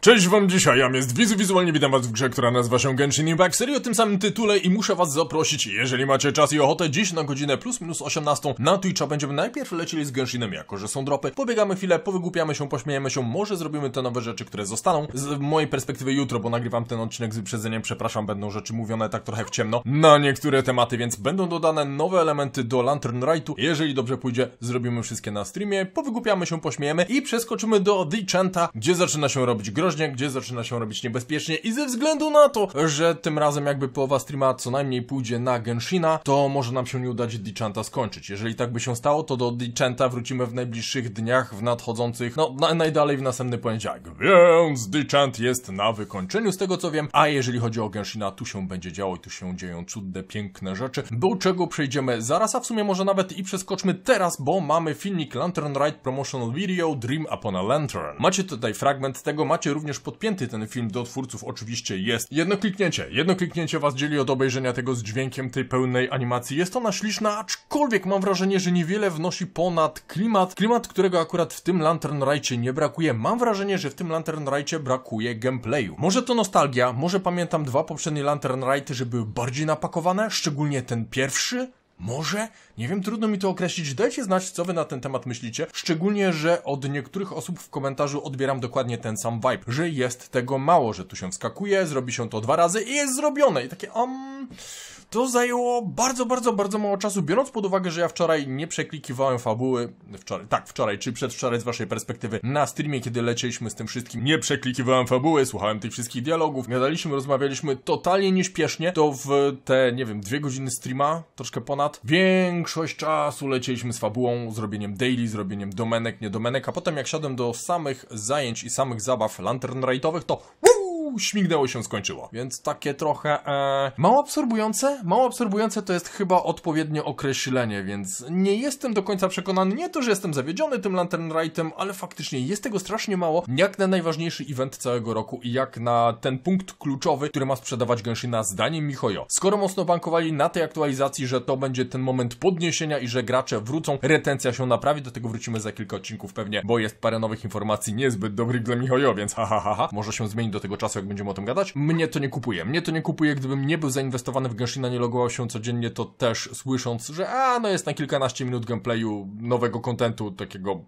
Cześć wam dzisiaj, Ja jest Wizu, wizualnie witam was w grze, która nazywa się Genshin Impact, serio o tym samym tytule i muszę was zaprosić, jeżeli macie czas i ochotę, dziś na godzinę plus minus 18 na Twitcha będziemy najpierw lecieli z Genshinem, jako że są dropy, pobiegamy chwilę, powygłupiamy się, pośmiejemy się, może zrobimy te nowe rzeczy, które zostaną, z mojej perspektywy jutro, bo nagrywam ten odcinek z wyprzedzeniem, przepraszam, będą rzeczy mówione tak trochę w ciemno na niektóre tematy, więc będą dodane nowe elementy do Lantern Rightu, jeżeli dobrze pójdzie, zrobimy wszystkie na streamie, powygłupiamy się, pośmiejemy i przeskoczymy do Chanta, gdzie zaczyna się robić groź ostrożnie, gdzie zaczyna się robić niebezpiecznie i ze względu na to, że tym razem jakby połowa streama co najmniej pójdzie na Genshina, to może nam się nie udać Dichanta skończyć. Jeżeli tak by się stało, to do Dichanta wrócimy w najbliższych dniach, w nadchodzących, no na, najdalej w następny poniedziałek. Więc Dichant jest na wykończeniu z tego co wiem, a jeżeli chodzi o Genshina, tu się będzie działo i tu się dzieją cudne, piękne rzeczy, do czego przejdziemy zaraz, a w sumie może nawet i przeskoczmy teraz, bo mamy filmik Lantern Ride Promotional Video Dream Upon a Lantern. Macie tutaj fragment tego, macie również również podpięty ten film do twórców oczywiście jest. Jedno kliknięcie, jedno kliknięcie was dzieli od obejrzenia tego z dźwiękiem tej pełnej animacji. Jest ona śliczna, aczkolwiek mam wrażenie, że niewiele wnosi ponad klimat. Klimat, którego akurat w tym Lantern Rajcie nie brakuje. Mam wrażenie, że w tym Lantern Rajcie brakuje gameplayu. Może to nostalgia, może pamiętam dwa poprzednie Lantern Rajty, że były bardziej napakowane, szczególnie ten pierwszy, może? Nie wiem, trudno mi to określić. Dajcie znać, co wy na ten temat myślicie. Szczególnie, że od niektórych osób w komentarzu odbieram dokładnie ten sam vibe, że jest tego mało, że tu się wskakuje, zrobi się to dwa razy i jest zrobione. I takie, um... To zajęło bardzo, bardzo, bardzo mało czasu, biorąc pod uwagę, że ja wczoraj nie przeklikiwałem fabuły, wczoraj, tak, wczoraj, czy przedwczoraj z waszej perspektywy, na streamie, kiedy lecieliśmy z tym wszystkim, nie przeklikiwałem fabuły, słuchałem tych wszystkich dialogów, gadaliśmy, rozmawialiśmy totalnie nieśpiesznie, to w te, nie wiem, dwie godziny streama, troszkę ponad, większość czasu lecieliśmy z fabułą, zrobieniem daily, zrobieniem domenek, nie domenek, a potem jak siadłem do samych zajęć i samych zabaw lantern rajtowych, to śmignęło się, skończyło. Więc takie trochę e, mało absorbujące. Mało absorbujące to jest chyba odpowiednie określenie, więc nie jestem do końca przekonany. Nie to, że jestem zawiedziony tym Lantern Rightem, ale faktycznie jest tego strasznie mało, jak na najważniejszy event całego roku i jak na ten punkt kluczowy, który ma sprzedawać Genshina zdaniem Michojo. Skoro mocno bankowali na tej aktualizacji, że to będzie ten moment podniesienia i że gracze wrócą, retencja się naprawi, do tego wrócimy za kilka odcinków pewnie, bo jest parę nowych informacji niezbyt dobrych dla Michojo, więc ha, ha, ha, ha. może się zmieni do tego czasu jak będziemy o tym gadać. Mnie to nie kupuje. Mnie to nie kupuje, gdybym nie był zainwestowany w Genshin'a, nie logował się codziennie, to też słysząc, że a, no jest na kilkanaście minut gameplayu nowego kontentu, takiego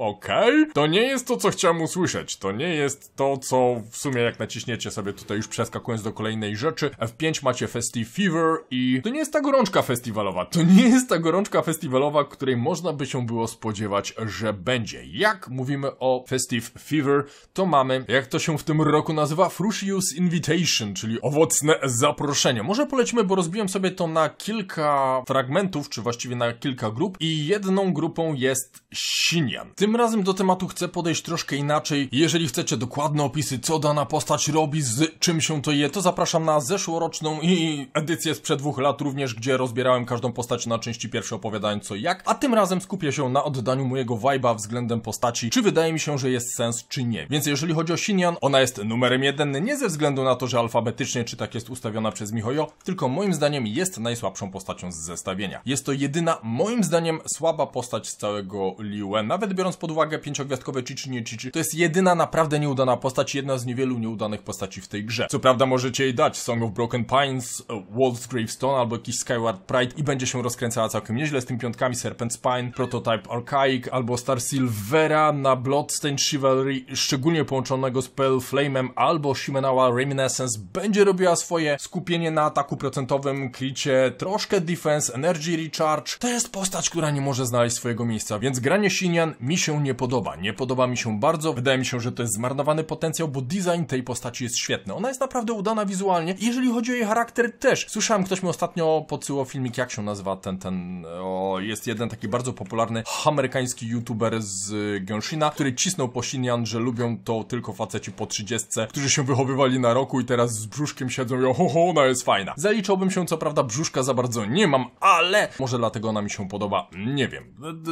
okej, okay. to nie jest to, co chciałem usłyszeć, to nie jest to, co w sumie jak naciśniecie sobie tutaj już przeskakując do kolejnej rzeczy, F5 macie Festi Fever i to nie jest ta gorączka festiwalowa, to nie jest ta gorączka festiwalowa, której można by się było spodziewać, że będzie. Jak mówimy o Festive Fever, to mamy, jak to się w tym roku nazywa, Frucius Invitation, czyli owocne zaproszenie. Może polećmy, bo rozbiłem sobie to na kilka fragmentów, czy właściwie na kilka grup i jedną grupą jest Sinian. Tym tym razem do tematu chcę podejść troszkę inaczej. Jeżeli chcecie dokładne opisy, co dana postać robi, z czym się to je, to zapraszam na zeszłoroczną i edycję sprzed dwóch lat również, gdzie rozbierałem każdą postać na części pierwsze opowiadając co i jak, a tym razem skupię się na oddaniu mojego vibe'a względem postaci, czy wydaje mi się, że jest sens, czy nie. Więc jeżeli chodzi o Sinian, ona jest numerem jeden, nie ze względu na to, że alfabetycznie czy tak jest ustawiona przez Mihojo, tylko moim zdaniem jest najsłabszą postacią z zestawienia. Jest to jedyna, moim zdaniem, słaba postać z całego Liue, nawet biorąc pod uwagę pięciogwiazdkowe Chichi nie Chichi, to jest jedyna naprawdę nieudana postać, jedna z niewielu nieudanych postaci w tej grze. Co prawda możecie jej dać Song of Broken Pines, Wolf's Gravestone albo jakiś Skyward Pride i będzie się rozkręcała całkiem nieźle z tym piątkami Serpent Spine, Prototype Archaic albo Star Silvera na Bloodstained Chivalry, szczególnie połączonego z Pale Flame'em albo Shimenawa Reminiscence będzie robiła swoje skupienie na ataku procentowym, kricie, troszkę defense, energy recharge. To jest postać, która nie może znaleźć swojego miejsca, więc granie Sinian mi się nie podoba. Nie podoba mi się bardzo. Wydaje mi się, że to jest zmarnowany potencjał, bo design tej postaci jest świetny. Ona jest naprawdę udana wizualnie. Jeżeli chodzi o jej charakter też. Słyszałem, ktoś mi ostatnio podsyłał filmik, jak się nazywa ten, ten, o, jest jeden taki bardzo popularny amerykański youtuber z y, Gęszyna, który cisnął po Sinian, że lubią to tylko faceci po 30, którzy się wychowywali na roku i teraz z brzuszkiem siedzą i ho, ho, ona jest fajna. Zaliczyłbym się, co prawda, brzuszka za bardzo nie mam, ale może dlatego ona mi się podoba, nie wiem.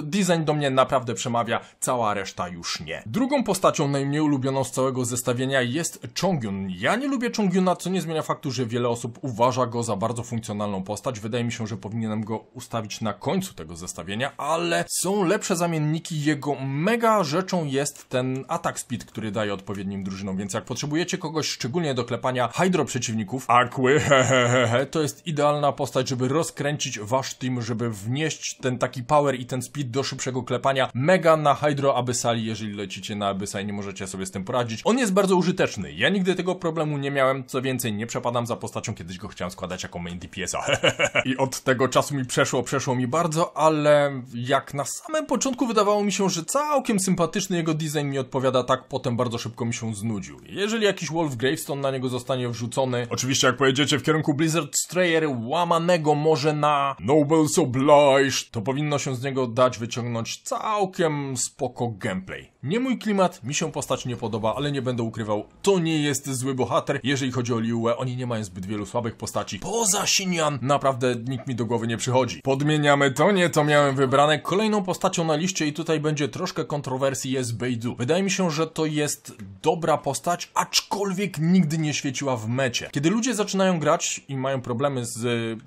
Design do mnie naprawdę przemawia, cała reszta już nie. Drugą postacią najmniej ulubioną z całego zestawienia jest Chongyun. Ja nie lubię Chongyuna, co nie zmienia faktu, że wiele osób uważa go za bardzo funkcjonalną postać. Wydaje mi się, że powinienem go ustawić na końcu tego zestawienia, ale są lepsze zamienniki. Jego mega rzeczą jest ten atak speed, który daje odpowiednim drużynom, więc jak potrzebujecie kogoś szczególnie do klepania hydro przeciwników, akły, hehehe, to jest idealna postać, żeby rozkręcić wasz team, żeby wnieść ten taki power i ten speed do szybszego klepania. Mega na na Abyssali, jeżeli lecicie na abysa i nie możecie sobie z tym poradzić. On jest bardzo użyteczny. Ja nigdy tego problemu nie miałem. Co więcej, nie przepadam za postacią. Kiedyś go chciałem składać jako main DPS-a. I od tego czasu mi przeszło, przeszło mi bardzo, ale jak na samym początku wydawało mi się, że całkiem sympatyczny jego design mi odpowiada tak, potem bardzo szybko mi się znudził. Jeżeli jakiś Wolf Gravestone na niego zostanie wrzucony, oczywiście jak pojedziecie w kierunku Blizzard Strayer łamanego może na Noble Oblige, to powinno się z niego dać wyciągnąć całkiem temos pouco gameplay. Nie mój klimat, mi się postać nie podoba, ale nie będę ukrywał, to nie jest zły bohater, jeżeli chodzi o Liu'e, oni nie mają zbyt wielu słabych postaci. Poza Sinian, naprawdę nikt mi do głowy nie przychodzi. Podmieniamy to, nie to miałem wybrane. Kolejną postacią na liście i tutaj będzie troszkę kontrowersji jest Beidou. Wydaje mi się, że to jest dobra postać, aczkolwiek nigdy nie świeciła w mecie. Kiedy ludzie zaczynają grać i mają problemy z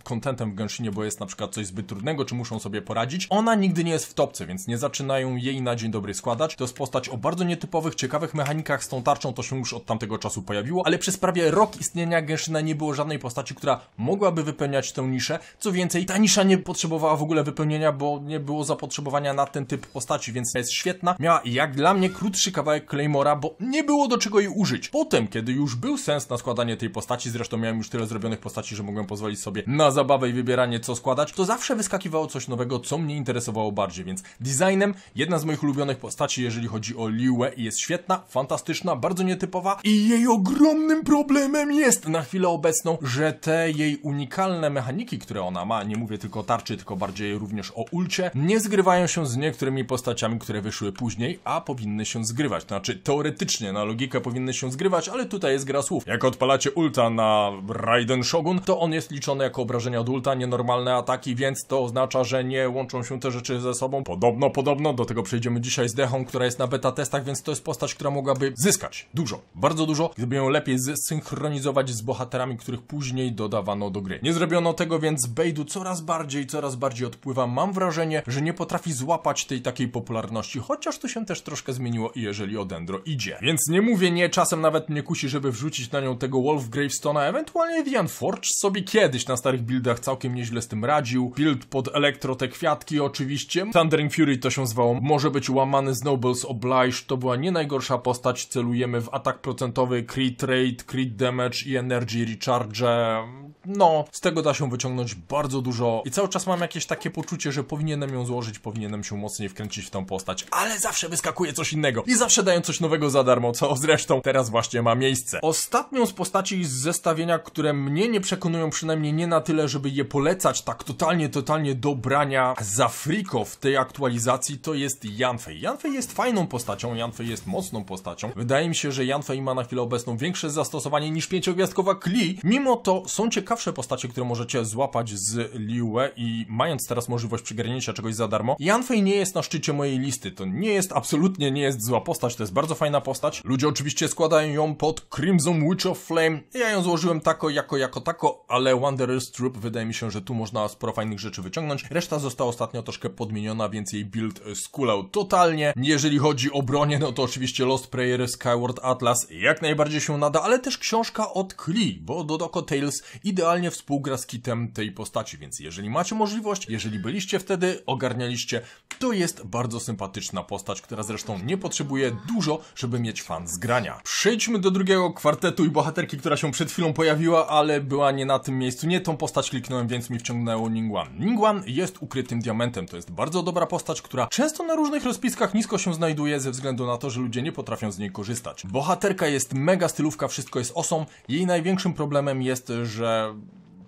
kontentem w Genshinie, bo jest na przykład coś zbyt trudnego, czy muszą sobie poradzić, ona nigdy nie jest w topce, więc nie zaczynają jej na dzień dobry składać. To jest postać o bardzo nietypowych, ciekawych mechanikach z tą tarczą, to się już od tamtego czasu pojawiło, ale przez prawie rok istnienia Genshin'a nie było żadnej postaci, która mogłaby wypełniać tę niszę. Co więcej, ta nisza nie potrzebowała w ogóle wypełnienia, bo nie było zapotrzebowania na ten typ postaci, więc jest świetna. Miała jak dla mnie krótszy kawałek Claymora, bo nie było do czego jej użyć. Potem, kiedy już był sens na składanie tej postaci, zresztą miałem już tyle zrobionych postaci, że mogłem pozwolić sobie na zabawę i wybieranie co składać, to zawsze wyskakiwało coś nowego, co mnie interesowało bardziej, więc designem jedna z moich ulubionych postaci, jeżeli chodzi o Liłę i jest świetna, fantastyczna, bardzo nietypowa i jej ogromnym problemem jest na chwilę obecną, że te jej unikalne mechaniki, które ona ma, nie mówię tylko o tarczy, tylko bardziej również o ulcie, nie zgrywają się z niektórymi postaciami, które wyszły później, a powinny się zgrywać. znaczy teoretycznie na logikę powinny się zgrywać, ale tutaj jest gra słów. Jak odpalacie ulta na Raiden Shogun, to on jest liczony jako obrażenia od ulta, nienormalne ataki, więc to oznacza, że nie łączą się te rzeczy ze sobą. Podobno, podobno, do tego przejdziemy dzisiaj z Dechą, która jest na beta testach, więc to jest postać, która mogłaby zyskać dużo, bardzo dużo, gdyby ją lepiej zsynchronizować z bohaterami, których później dodawano do gry. Nie zrobiono tego, więc Beidu coraz bardziej, coraz bardziej odpływa. Mam wrażenie, że nie potrafi złapać tej takiej popularności, chociaż to się też troszkę zmieniło i jeżeli o Dendro idzie. Więc nie mówię nie, czasem nawet mnie kusi, żeby wrzucić na nią tego Wolf Gravestona, ewentualnie Dian Forge sobie kiedyś na starych buildach całkiem nieźle z tym radził. Build pod elektro te kwiatki oczywiście. Thundering Fury to się zwało, może być łamany z Nobles Oblige to była nie najgorsza postać, celujemy w atak procentowy, crit rate, crit damage i energy recharge. No, z tego da się wyciągnąć bardzo dużo i cały czas mam jakieś takie poczucie, że powinienem ją złożyć, powinienem się mocniej wkręcić w tą postać, ale zawsze wyskakuje coś innego i zawsze dają coś nowego za darmo, co zresztą teraz właśnie ma miejsce. Ostatnią z postaci z zestawienia, które mnie nie przekonują, przynajmniej nie na tyle, żeby je polecać tak totalnie, totalnie do brania za friko w tej aktualizacji, to jest Janfei. Janfei jest fajną silną postacią, Janfej jest mocną postacią. Wydaje mi się, że Janfej ma na chwilę obecną większe zastosowanie niż pięciogwiazdkowa Kli. Mimo to są ciekawsze postacie, które możecie złapać z Liue i mając teraz możliwość przygarnięcia czegoś za darmo, Janfej nie jest na szczycie mojej listy. To nie jest, absolutnie nie jest zła postać, to jest bardzo fajna postać. Ludzie oczywiście składają ją pod Crimson Witch of Flame. Ja ją złożyłem tako, jako, jako tako, ale Wanderer's Troop wydaje mi się, że tu można sporo fajnych rzeczy wyciągnąć. Reszta została ostatnio troszkę podmieniona, więc jej build skulał totalnie. Jeżeli chodzi chodzi o bronię, no to oczywiście Lost Prayer Skyward Atlas jak najbardziej się nada, ale też książka od Klee, bo Dodoko Tales idealnie współgra z kitem tej postaci, więc jeżeli macie możliwość, jeżeli byliście wtedy, ogarnialiście, to jest bardzo sympatyczna postać, która zresztą nie potrzebuje dużo, żeby mieć fan z grania. Przejdźmy do drugiego kwartetu i bohaterki, która się przed chwilą pojawiła, ale była nie na tym miejscu, nie tą postać kliknąłem, więc mi wciągnęło Ningguan. Ningguan jest ukrytym diamentem, to jest bardzo dobra postać, która często na różnych rozpiskach nisko się znajduje, ze względu na to, że ludzie nie potrafią z niej korzystać. Bohaterka jest mega stylówka, wszystko jest osom. Jej największym problemem jest, że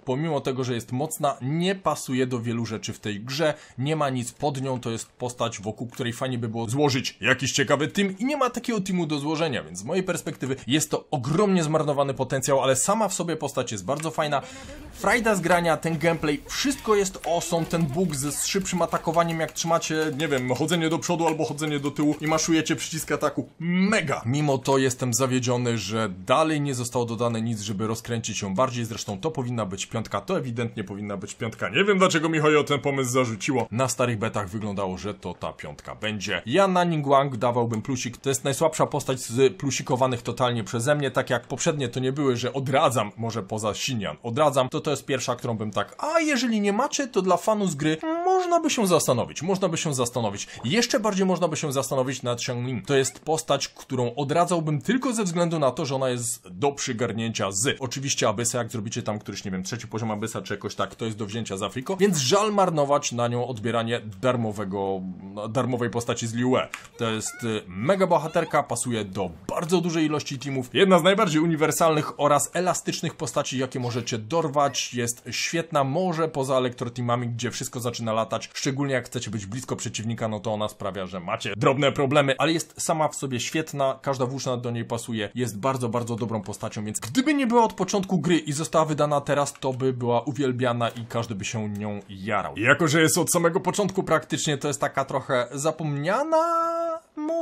pomimo tego, że jest mocna, nie pasuje do wielu rzeczy w tej grze, nie ma nic pod nią, to jest postać, wokół której fajnie by było złożyć jakiś ciekawy team i nie ma takiego teamu do złożenia, więc z mojej perspektywy jest to ogromnie zmarnowany potencjał, ale sama w sobie postać jest bardzo fajna. Frajda z grania, ten gameplay, wszystko jest awesome, ten bug z szybszym atakowaniem, jak trzymacie, nie wiem, chodzenie do przodu albo chodzenie do tyłu i maszujecie przycisk ataku. Mega! Mimo to jestem zawiedziony, że dalej nie zostało dodane nic, żeby rozkręcić ją bardziej, zresztą to powinna być piątka, to ewidentnie powinna być piątka. Nie wiem dlaczego Michał ten pomysł zarzuciło. Na starych betach wyglądało, że to ta piątka będzie. Ja na Ningguang dawałbym plusik. To jest najsłabsza postać z plusikowanych totalnie przeze mnie. Tak jak poprzednie to nie były, że odradzam, może poza Sinian. Odradzam, to to jest pierwsza, którą bym tak, a jeżeli nie macie, to dla fanów z gry... Hmm, można by się zastanowić, można by się zastanowić. Jeszcze bardziej można by się zastanowić nad shang To jest postać, którą odradzałbym tylko ze względu na to, że ona jest do przygarnięcia z. Oczywiście Abyssa, jak zrobicie tam któryś, nie wiem, trzeci poziom Abyssa czy jakoś tak, to jest do wzięcia z Afriko, więc żal marnować na nią odbieranie darmowego, no, darmowej postaci z Liue. To jest y, mega bohaterka, pasuje do bardzo dużej ilości teamów. Jedna z najbardziej uniwersalnych oraz elastycznych postaci, jakie możecie dorwać. Jest świetna, może poza elektroteamami, gdzie wszystko zaczyna latać latać, szczególnie jak chcecie być blisko przeciwnika, no to ona sprawia, że macie drobne problemy, ale jest sama w sobie świetna, każda włóczna do niej pasuje, jest bardzo, bardzo dobrą postacią, więc gdyby nie była od początku gry i została wydana teraz, to by była uwielbiana i każdy by się nią jarał. jako, że jest od samego początku praktycznie, to jest taka trochę zapomniana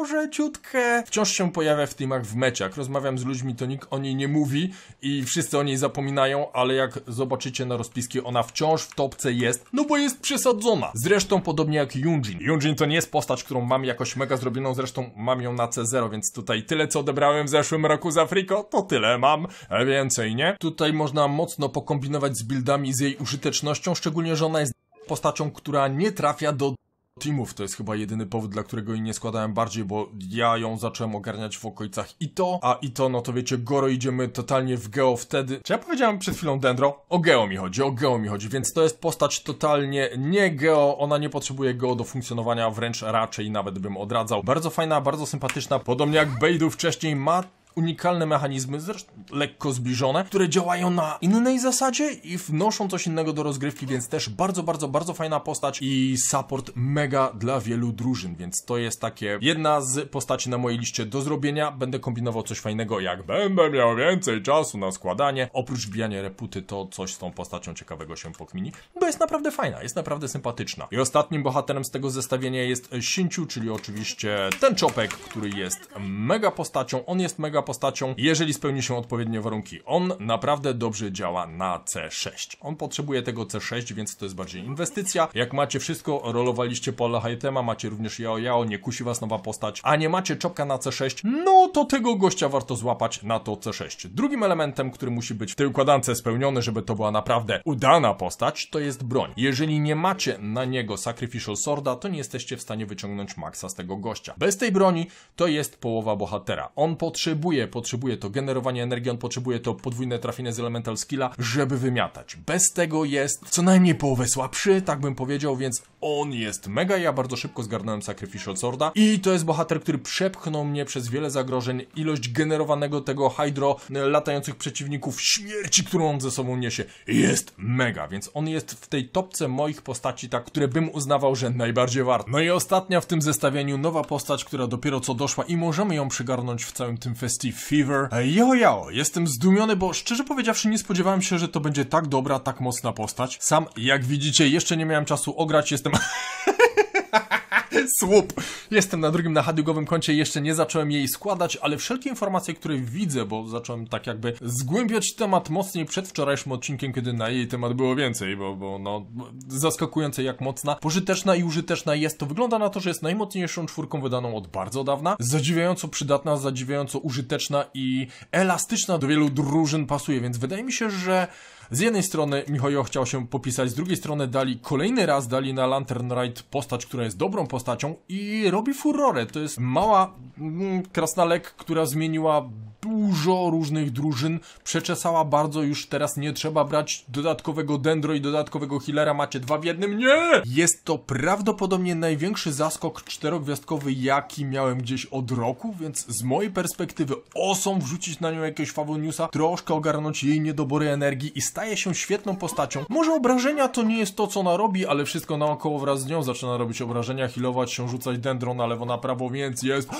może ciutkę wciąż się pojawia w teamach w meczach. Rozmawiam z ludźmi, to nikt o niej nie mówi i wszyscy o niej zapominają, ale jak zobaczycie na rozpiski, ona wciąż w topce jest, no bo jest przesadzona. Zresztą podobnie jak Yunjin. Yunjin to nie jest postać, którą mam jakoś mega zrobioną, zresztą mam ją na C0, więc tutaj tyle co odebrałem w zeszłym roku z Afriko, to tyle mam, e, więcej nie. Tutaj można mocno pokombinować z buildami, z jej użytecznością, szczególnie, że ona jest postacią, która nie trafia do teamów. To jest chyba jedyny powód, dla którego jej nie składałem bardziej, bo ja ją zacząłem ogarniać w okolicach to, a i to, no to wiecie, Goro idziemy totalnie w Geo wtedy. Czy ja powiedziałem przed chwilą Dendro? O Geo mi chodzi, o Geo mi chodzi, więc to jest postać totalnie nie Geo, ona nie potrzebuje Geo do funkcjonowania, wręcz raczej nawet bym odradzał. Bardzo fajna, bardzo sympatyczna, podobnie jak Beidu wcześniej, ma unikalne mechanizmy, zresztą lekko zbliżone, które działają na innej zasadzie i wnoszą coś innego do rozgrywki, więc też bardzo, bardzo, bardzo fajna postać i support mega dla wielu drużyn, więc to jest takie jedna z postaci na mojej liście do zrobienia. Będę kombinował coś fajnego, jak będę miał więcej czasu na składanie. Oprócz wbijania reputy, to coś z tą postacią ciekawego się pokmini, bo jest naprawdę fajna, jest naprawdę sympatyczna. I ostatnim bohaterem z tego zestawienia jest Sinciu, czyli oczywiście ten czopek, który jest mega postacią, on jest mega postacią, jeżeli spełni się odpowiednie warunki. On naprawdę dobrze działa na C6. On potrzebuje tego C6, więc to jest bardziej inwestycja. Jak macie wszystko, rolowaliście pola Hightema, macie również Yao Yao, nie kusi was nowa postać, a nie macie czopka na C6, no to tego gościa warto złapać na to C6. Drugim elementem, który musi być w tej układance spełniony, żeby to była naprawdę udana postać, to jest broń. Jeżeli nie macie na niego Sacrificial Sworda, to nie jesteście w stanie wyciągnąć maksa z tego gościa. Bez tej broni to jest połowa bohatera. On potrzebuje potrzebuje. Potrzebuje to generowanie energii, on potrzebuje to podwójne trafienie z elemental skilla, żeby wymiatać. Bez tego jest co najmniej połowę słabszy, tak bym powiedział, więc on jest mega. Ja bardzo szybko zgarnąłem Sacrificial sorda i to jest bohater, który przepchnął mnie przez wiele zagrożeń. Ilość generowanego tego hydro latających przeciwników, śmierci, którą on ze sobą niesie, jest mega, więc on jest w tej topce moich postaci, tak, które bym uznawał, że najbardziej wart. No i ostatnia w tym zestawieniu, nowa postać, która dopiero co doszła i możemy ją przygarnąć w całym tym festiwalu Steve Fever. Yo, e, yo, jestem zdumiony, bo szczerze powiedziawszy nie spodziewałem się, że to będzie tak dobra, tak mocna postać. Sam, jak widzicie, jeszcze nie miałem czasu ograć, jestem... Słup! Jestem na drugim Hadygowym koncie, jeszcze nie zacząłem jej składać, ale wszelkie informacje, które widzę, bo zacząłem tak jakby zgłębiać temat mocniej przed wczorajszym odcinkiem, kiedy na jej temat było więcej, bo, bo no, zaskakujące jak mocna, pożyteczna i użyteczna jest, to wygląda na to, że jest najmocniejszą czwórką wydaną od bardzo dawna, zadziwiająco przydatna, zadziwiająco użyteczna i elastyczna do wielu drużyn pasuje, więc wydaje mi się, że z jednej strony Michał chciał się popisać, z drugiej strony dali kolejny raz dali na Lantern Ride postać, która jest dobrą postacią i robi furorę. To jest mała mm, krasnalek, która zmieniła dużo różnych drużyn, przeczesała bardzo już teraz nie trzeba brać dodatkowego dendro i dodatkowego healera, macie dwa w jednym, nie! Jest to prawdopodobnie największy zaskok czterogwiazdkowy jaki miałem gdzieś od roku, więc z mojej perspektywy osą wrzucić na nią jakiegoś Fawoniusa, troszkę ogarnąć jej niedobory energii i staje się świetną postacią. Może obrażenia to nie jest to co ona robi, ale wszystko naokoło wraz z nią zaczyna robić obrażenia, healować się, rzucać dendro na lewo, na prawo, więc jest...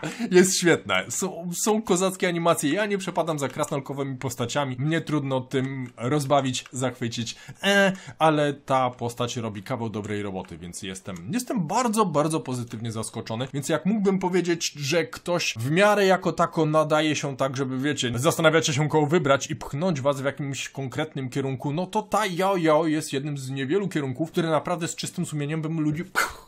jest świetna. Są, są kozackie animacje. Ja nie przepadam za krasnolkowymi postaciami. Mnie trudno tym rozbawić, zachwycić, e, ale ta postać robi kawał dobrej roboty, więc jestem, jestem bardzo, bardzo pozytywnie zaskoczony. Więc jak mógłbym powiedzieć, że ktoś w miarę jako tako nadaje się tak, żeby wiecie, zastanawiacie się koło wybrać i pchnąć was w jakimś konkretnym kierunku, no to ta yo-yo jest jednym z niewielu kierunków, które naprawdę z czystym sumieniem bym ludzi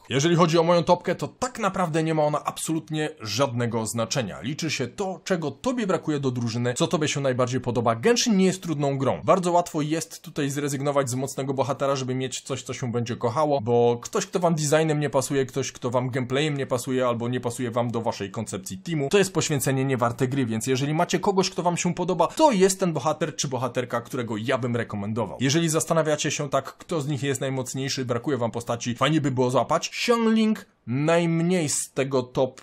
Jeżeli chodzi o moją topkę, to tak naprawdę nie ma ona absolutnie żadnych żadnego znaczenia. Liczy się to, czego tobie brakuje do drużyny, co tobie się najbardziej podoba. Genshin nie jest trudną grą. Bardzo łatwo jest tutaj zrezygnować z mocnego bohatera, żeby mieć coś, co się będzie kochało, bo ktoś, kto wam designem nie pasuje, ktoś, kto wam gameplayem nie pasuje, albo nie pasuje wam do waszej koncepcji teamu, to jest poświęcenie niewarte gry, więc jeżeli macie kogoś, kto wam się podoba, to jest ten bohater czy bohaterka, którego ja bym rekomendował. Jeżeli zastanawiacie się tak, kto z nich jest najmocniejszy, brakuje wam postaci, fajnie by było złapać, Xiongling najmniej z tego top,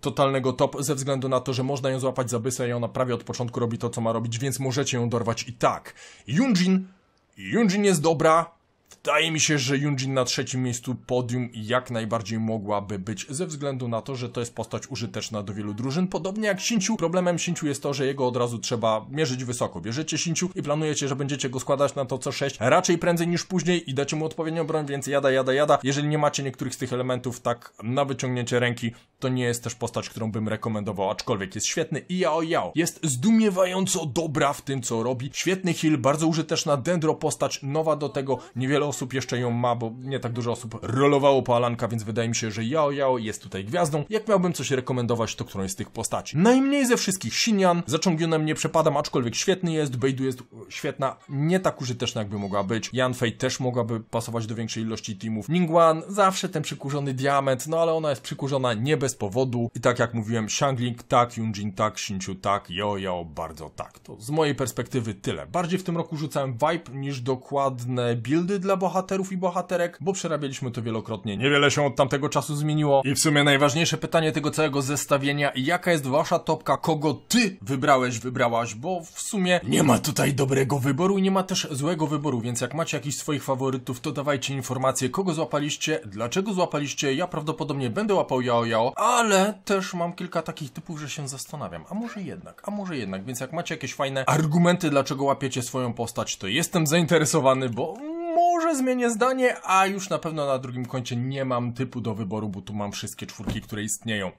totalnego top, ze względu na to, że można ją złapać za bysę i ona prawie od początku robi to, co ma robić, więc możecie ją dorwać i tak. Yunjin, Yunjin jest dobra, Wydaje mi się, że Yunjin na trzecim miejscu podium jak najbardziej mogłaby być ze względu na to, że to jest postać użyteczna do wielu drużyn. Podobnie jak Sinciu, problemem Sinciu jest to, że jego od razu trzeba mierzyć wysoko. Bierzecie Sinciu i planujecie, że będziecie go składać na to co 6, raczej prędzej niż później i dacie mu odpowiednią broń, więc jada, jada, jada. Jeżeli nie macie niektórych z tych elementów tak na wyciągnięcie ręki, to nie jest też postać, którą bym rekomendował, aczkolwiek jest świetny i Yao Yao. Jest zdumiewająco dobra w tym, co robi. Świetny heal, bardzo użyteczna dendro postać, nowa do tego. Niewiele osób jeszcze ją ma, bo nie tak dużo osób rolowało po Alanka, więc wydaje mi się, że Yao Yao jest tutaj gwiazdą. Jak miałbym coś rekomendować, to którąś z tych postaci. Najmniej ze wszystkich Shinian. Zaciągionem nie przepadam, aczkolwiek świetny jest. Beidu jest świetna, nie tak użyteczna, jakby mogła być. Yanfei też mogłaby pasować do większej ilości teamów. Ningguan, zawsze ten przykurzony diament, no ale ona jest przykurzona nie bez bez powodu. I tak jak mówiłem, Shangling tak, Yunjin tak, Shinchu tak, Jojo bardzo tak. To z mojej perspektywy tyle. Bardziej w tym roku rzucałem vibe niż dokładne buildy dla bohaterów i bohaterek, bo przerabialiśmy to wielokrotnie. Niewiele się od tamtego czasu zmieniło. I w sumie najważniejsze pytanie tego całego zestawienia, jaka jest wasza topka, kogo ty wybrałeś, wybrałaś, bo w sumie nie ma tutaj dobrego wyboru i nie ma też złego wyboru, więc jak macie jakichś swoich faworytów, to dawajcie informacje, kogo złapaliście, dlaczego złapaliście, ja prawdopodobnie będę łapał Yao Yao, ale też mam kilka takich typów, że się zastanawiam, a może jednak, a może jednak, więc jak macie jakieś fajne argumenty, dlaczego łapiecie swoją postać, to jestem zainteresowany, bo może zmienię zdanie, a już na pewno na drugim koncie nie mam typu do wyboru, bo tu mam wszystkie czwórki, które istnieją.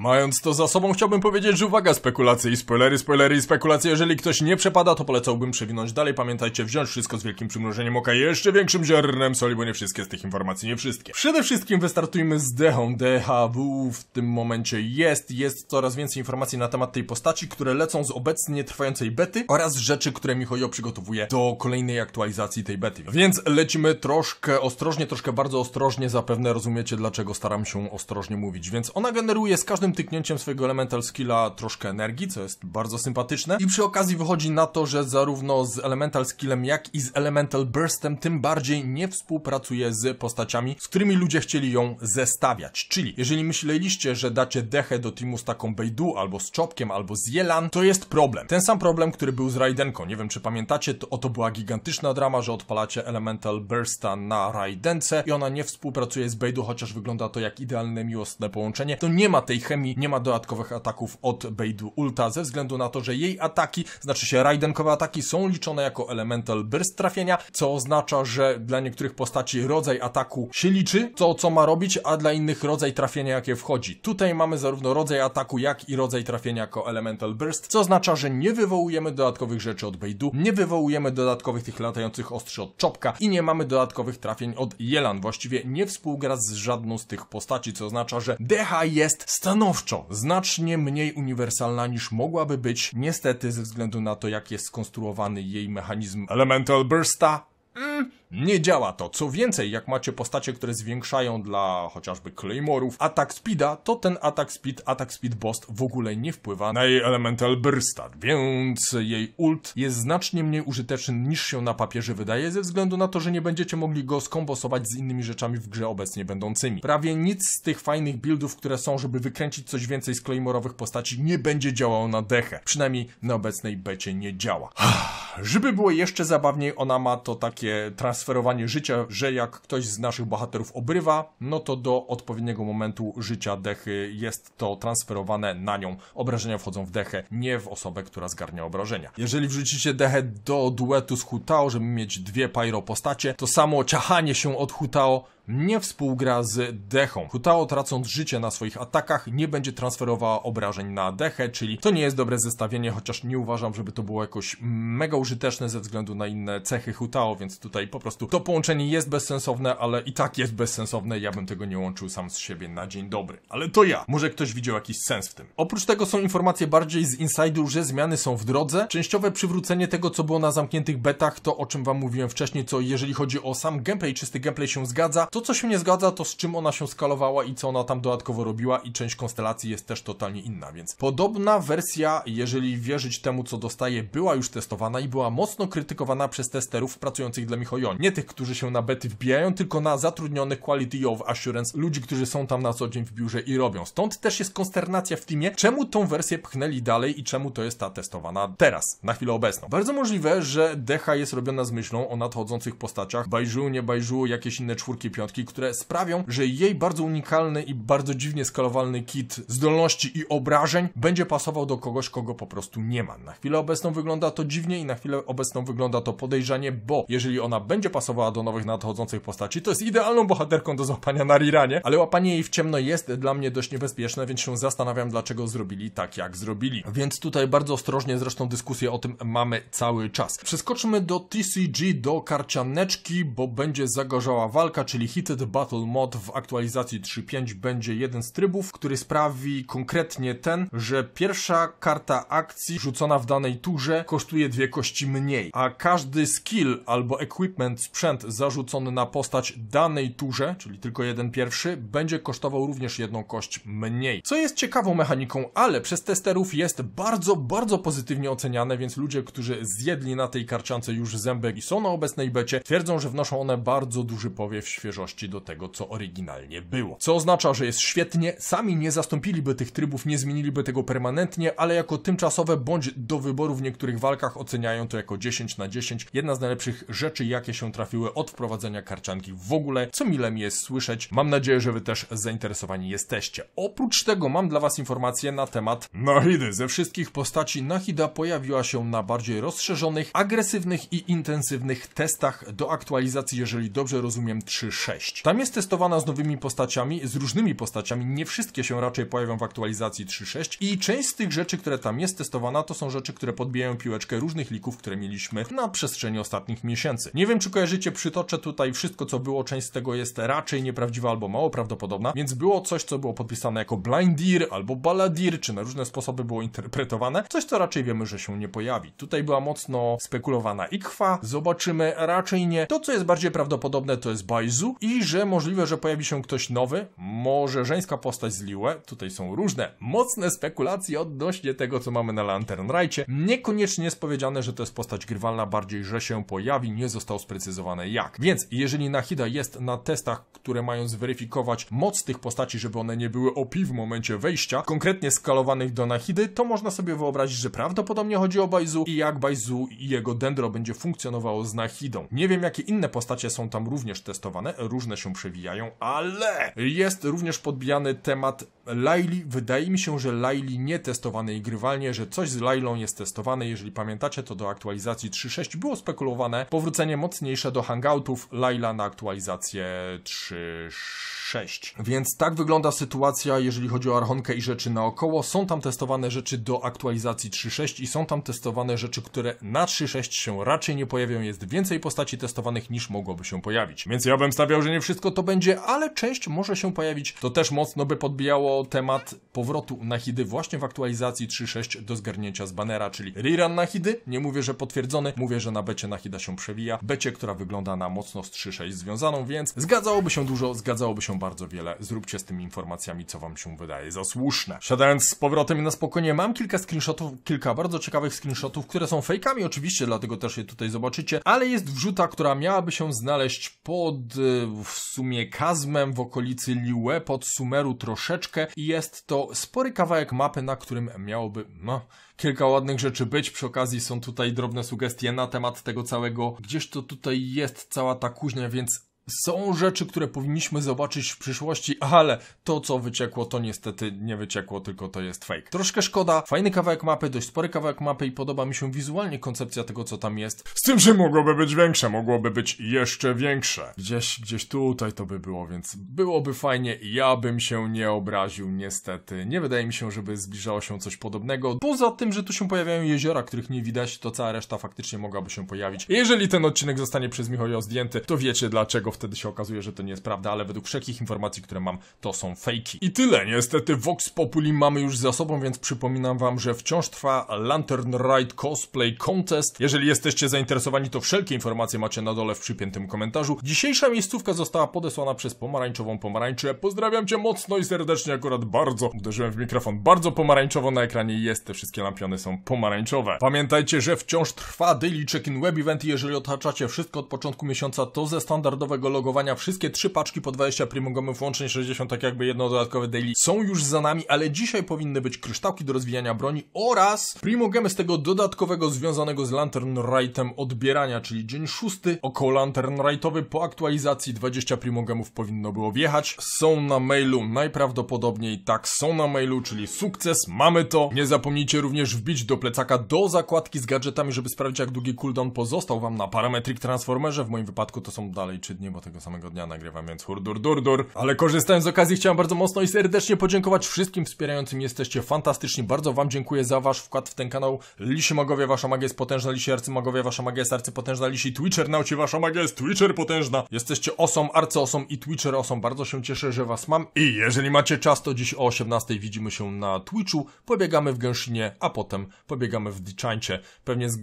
Mając to za sobą, chciałbym powiedzieć, że uwaga, spekulacje i spoilery, spoilery i spekulacje. Jeżeli ktoś nie przepada, to polecałbym przewinąć dalej. Pamiętajcie, wziąć wszystko z wielkim przymrużeniem oka i jeszcze większym ziarnem soli, bo nie wszystkie z tych informacji, nie wszystkie. Przede wszystkim wystartujmy z Dechą. DHW w tym momencie jest. Jest coraz więcej informacji na temat tej postaci, które lecą z obecnie trwającej bety oraz rzeczy, które michoio przygotowuje do kolejnej aktualizacji tej bety. Więc lecimy troszkę ostrożnie, troszkę bardzo ostrożnie. Zapewne rozumiecie, dlaczego staram się ostrożnie mówić. Więc ona generuje z każdym każdym tyknięciem swojego elemental skilla troszkę energii, co jest bardzo sympatyczne. I przy okazji wychodzi na to, że zarówno z elemental skillem, jak i z elemental burstem tym bardziej nie współpracuje z postaciami, z którymi ludzie chcieli ją zestawiać. Czyli, jeżeli myśleliście, że dacie dechę do teamu z taką Beidu, albo z Chopkiem, albo z Jelan, to jest problem. Ten sam problem, który był z Raidenką. Nie wiem, czy pamiętacie, to oto była gigantyczna drama, że odpalacie elemental bursta na Raidence i ona nie współpracuje z Beidu, chociaż wygląda to jak idealne, miłosne połączenie. To nie ma tej chemii, nie ma dodatkowych ataków od Beidu Ulta, ze względu na to, że jej ataki, znaczy się raidenkowe ataki, są liczone jako elemental burst trafienia, co oznacza, że dla niektórych postaci rodzaj ataku się liczy, to co ma robić, a dla innych rodzaj trafienia, jakie wchodzi. Tutaj mamy zarówno rodzaj ataku, jak i rodzaj trafienia jako elemental burst, co oznacza, że nie wywołujemy dodatkowych rzeczy od Beidu, nie wywołujemy dodatkowych tych latających ostrzy od Czopka i nie mamy dodatkowych trafień od Jelan. Właściwie nie współgra z żadną z tych postaci, co oznacza, że DH jest stan stanowczo znacznie mniej uniwersalna niż mogłaby być, niestety ze względu na to, jak jest skonstruowany jej mechanizm Elemental Bursta, Mm, nie działa to. Co więcej, jak macie postacie, które zwiększają dla chociażby Claymorów atak speeda, to ten atak speed, atak speed boss w ogóle nie wpływa na jej elemental bursta, więc jej ult jest znacznie mniej użyteczny niż się na papierze wydaje, ze względu na to, że nie będziecie mogli go skombosować z innymi rzeczami w grze obecnie będącymi. Prawie nic z tych fajnych buildów, które są, żeby wykręcić coś więcej z Claymorowych postaci, nie będzie działało na dechę. Przynajmniej na obecnej becie nie działa. Żeby było jeszcze zabawniej, ona ma to takie transferowanie życia, że jak ktoś z naszych bohaterów obrywa, no to do odpowiedniego momentu życia dechy jest to transferowane na nią. Obrażenia wchodzą w dechę, nie w osobę, która zgarnia obrażenia. Jeżeli wrzucicie dechę do duetu z Hutao, żeby mieć dwie pyro postacie, to samo ciachanie się od Hutao nie współgra z dechą. Hutao tracąc życie na swoich atakach nie będzie transferowała obrażeń na dechę, czyli to nie jest dobre zestawienie, chociaż nie uważam, żeby to było jakoś mega użyteczne ze względu na inne cechy Hutao, więc tutaj po prostu to połączenie jest bezsensowne, ale i tak jest bezsensowne, ja bym tego nie łączył sam z siebie na dzień dobry. Ale to ja, może ktoś widział jakiś sens w tym. Oprócz tego są informacje bardziej z inside'u, że zmiany są w drodze. Częściowe przywrócenie tego, co było na zamkniętych betach, to o czym wam mówiłem wcześniej, co jeżeli chodzi o sam gameplay, czysty gameplay się zgadza, to to, co się nie zgadza, to z czym ona się skalowała i co ona tam dodatkowo robiła i część konstelacji jest też totalnie inna, więc podobna wersja, jeżeli wierzyć temu, co dostaje, była już testowana i była mocno krytykowana przez testerów pracujących dla Michojon. Nie tych, którzy się na bety wbijają, tylko na zatrudnionych Quality of Assurance, ludzi, którzy są tam na co dzień w biurze i robią. Stąd też jest konsternacja w teamie, czemu tą wersję pchnęli dalej i czemu to jest ta testowana teraz, na chwilę obecną. Bardzo możliwe, że decha jest robiona z myślą o nadchodzących postaciach, Bajżu, nie Bajżu, jakieś inne czwórki, piątki, które sprawią, że jej bardzo unikalny i bardzo dziwnie skalowalny kit zdolności i obrażeń będzie pasował do kogoś, kogo po prostu nie ma. Na chwilę obecną wygląda to dziwnie i na chwilę obecną wygląda to podejrzanie, bo jeżeli ona będzie pasowała do nowych nadchodzących postaci, to jest idealną bohaterką do złapania na riranie, ale łapanie jej w ciemno jest dla mnie dość niebezpieczne, więc się zastanawiam, dlaczego zrobili tak, jak zrobili. Więc tutaj bardzo ostrożnie zresztą dyskusję o tym mamy cały czas. Przeskoczmy do TCG, do karcianeczki, bo będzie zagorzała walka, czyli Heated Battle mod w aktualizacji 3.5 będzie jeden z trybów, który sprawi konkretnie ten, że pierwsza karta akcji rzucona w danej turze kosztuje dwie kości mniej, a każdy skill albo equipment, sprzęt zarzucony na postać danej turze, czyli tylko jeden pierwszy, będzie kosztował również jedną kość mniej. Co jest ciekawą mechaniką, ale przez testerów jest bardzo, bardzo pozytywnie oceniane, więc ludzie, którzy zjedli na tej karciance już zębek i są na obecnej becie, twierdzą, że wnoszą one bardzo duży powiew świeżości do tego, co oryginalnie było. Co oznacza, że jest świetnie, sami nie zastąpiliby tych trybów, nie zmieniliby tego permanentnie, ale jako tymczasowe bądź do wyboru w niektórych walkach oceniają to jako 10 na 10. Jedna z najlepszych rzeczy, jakie się trafiły od wprowadzenia karcianki w ogóle, co mile mi jest słyszeć. Mam nadzieję, że wy też zainteresowani jesteście. Oprócz tego mam dla was informacje na temat Nahidy. Ze wszystkich postaci Nahida pojawiła się na bardziej rozszerzonych, agresywnych i intensywnych testach do aktualizacji, jeżeli dobrze rozumiem, 3.6. 6. Tam jest testowana z nowymi postaciami, z różnymi postaciami, nie wszystkie się raczej pojawią w aktualizacji 3.6 i część z tych rzeczy, które tam jest testowana, to są rzeczy, które podbijają piłeczkę różnych lików, które mieliśmy na przestrzeni ostatnich miesięcy. Nie wiem, czy kojarzycie, przytoczę tutaj wszystko, co było, część z tego jest raczej nieprawdziwa albo mało prawdopodobna, więc było coś, co było podpisane jako blindir albo baladir, czy na różne sposoby było interpretowane, coś, co raczej wiemy, że się nie pojawi. Tutaj była mocno spekulowana ikwa, zobaczymy, raczej nie. To, co jest bardziej prawdopodobne, to jest Baizu, i że możliwe, że pojawi się ktoś nowy, może żeńska postać z Liue. Tutaj są różne mocne spekulacje odnośnie tego, co mamy na Lantern Rightie. Niekoniecznie jest powiedziane, że to jest postać grywalna, bardziej, że się pojawi, nie został sprecyzowane jak. Więc jeżeli Nahida jest na testach, które mają zweryfikować moc tych postaci, żeby one nie były OP w momencie wejścia, konkretnie skalowanych do Nahidy, to można sobie wyobrazić, że prawdopodobnie chodzi o Bajzu i jak Bajzu i jego dendro będzie funkcjonowało z Nahidą. Nie wiem, jakie inne postacie są tam również testowane, różne się przewijają, ale jest również podbijany temat Laili, wydaje mi się, że Laili nie testowane grywalnie, że coś z Lailą jest testowane. Jeżeli pamiętacie, to do aktualizacji 3.6 było spekulowane powrócenie mocniejsze do hangoutów Laila na aktualizację 3.6. Więc tak wygląda sytuacja, jeżeli chodzi o Archonkę i rzeczy naokoło. Są tam testowane rzeczy do aktualizacji 3.6 i są tam testowane rzeczy, które na 3.6 się raczej nie pojawią. Jest więcej postaci testowanych niż mogłoby się pojawić. Więc ja bym stawiał, że nie wszystko to będzie, ale część może się pojawić. To też mocno by podbijało temat powrotu Nahidy właśnie w aktualizacji 3.6 do zgarnięcia z banera, czyli rerun Nahidy. Nie mówię, że potwierdzony, mówię, że na becie Nahida się przewija. Becie, która wygląda na mocno z 3.6 związaną, więc zgadzałoby się dużo, zgadzałoby się bardzo wiele. Zróbcie z tymi informacjami, co wam się wydaje za słuszne. Siadając z powrotem na spokojnie, mam kilka screenshotów, kilka bardzo ciekawych screenshotów, które są fejkami oczywiście, dlatego też je tutaj zobaczycie, ale jest wrzuta, która miałaby się znaleźć pod e, w sumie Kazmem w okolicy Liue, pod Sumeru troszeczkę, i jest to spory kawałek mapy, na którym miałoby no, kilka ładnych rzeczy być. Przy okazji są tutaj drobne sugestie na temat tego całego, gdzież to tutaj jest cała ta kuźnia, więc są rzeczy, które powinniśmy zobaczyć w przyszłości, ale to, co wyciekło, to niestety nie wyciekło, tylko to jest fake. Troszkę szkoda, fajny kawałek mapy, dość spory kawałek mapy i podoba mi się wizualnie koncepcja tego, co tam jest. Z tym, że mogłoby być większe, mogłoby być jeszcze większe. Gdzieś, gdzieś tutaj to by było, więc byłoby fajnie. Ja bym się nie obraził, niestety. Nie wydaje mi się, żeby zbliżało się coś podobnego. Poza tym, że tu się pojawiają jeziora, których nie widać, to cała reszta faktycznie mogłaby się pojawić. Jeżeli ten odcinek zostanie przez Michała zdjęty, to wiecie dlaczego w wtedy się okazuje, że to nie jest prawda, ale według wszelkich informacji, które mam, to są fejki. I tyle, niestety Vox Populi mamy już za sobą, więc przypominam wam, że wciąż trwa Lantern Ride Cosplay Contest. Jeżeli jesteście zainteresowani, to wszelkie informacje macie na dole w przypiętym komentarzu. Dzisiejsza miejscówka została podesłana przez pomarańczową pomarańczę. Pozdrawiam cię mocno i serdecznie, akurat bardzo uderzyłem w mikrofon. Bardzo pomarańczowo na ekranie jest, te wszystkie lampiony są pomarańczowe. Pamiętajcie, że wciąż trwa daily check-in web event i jeżeli otaczacie wszystko od początku miesiąca, to ze standardowego logowania wszystkie trzy paczki po 20 primogomów, łącznie 60, tak jakby jedno dodatkowe daily, są już za nami, ale dzisiaj powinny być kryształki do rozwijania broni oraz primogemy z tego dodatkowego związanego z Lantern Rightem odbierania, czyli dzień szósty, około Lantern Rightowy po aktualizacji 20 primogemów powinno było wjechać. Są na mailu, najprawdopodobniej tak, są na mailu, czyli sukces, mamy to. Nie zapomnijcie również wbić do plecaka do zakładki z gadżetami, żeby sprawdzić jak długi cooldown pozostał wam na parametric transformerze, w moim wypadku to są dalej 3 dni, bo tego samego dnia nagrywam, więc hurdur durdur. Ale korzystając z okazji chciałem bardzo mocno i serdecznie podziękować wszystkim wspierającym. Jesteście fantastyczni, bardzo wam dziękuję za wasz wkład w ten kanał. Lisi Magowie, wasza magia jest potężna, Lisi Arcymagowie, wasza magia jest arcypotężna, Lisi nauczy wasza magia jest Twitcher potężna. Jesteście osom, arcyosom i Twitcher osom. Bardzo się cieszę, że was mam. I jeżeli macie czas, to dziś o 18 widzimy się na Twitchu, pobiegamy w Gęszynie, a potem pobiegamy w Dyczańcie. Pewnie z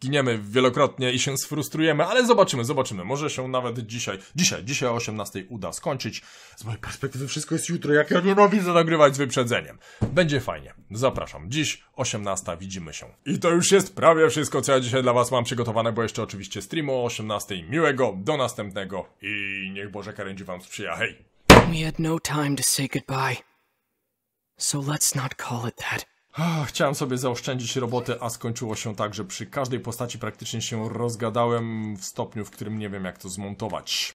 giniemy wielokrotnie i się sfrustrujemy, ale zobaczymy, zobaczymy. Może się nawet dzisiaj, dzisiaj, dzisiaj o 18 uda skończyć. Z mojej perspektywy wszystko jest jutro, jak ja nienawidzę nagrywać z wyprzedzeniem. Będzie fajnie. Zapraszam. Dziś 18 widzimy się. I to już jest prawie wszystko, co ja dzisiaj dla was mam przygotowane, bo jeszcze oczywiście streamu o 18. Miłego, do następnego i niech Boże karędzi wam sprzyja. Hej! We had no time to say goodbye. So let's not call it that. Chciałem sobie zaoszczędzić roboty, a skończyło się tak, że przy każdej postaci praktycznie się rozgadałem w stopniu, w którym nie wiem jak to zmontować.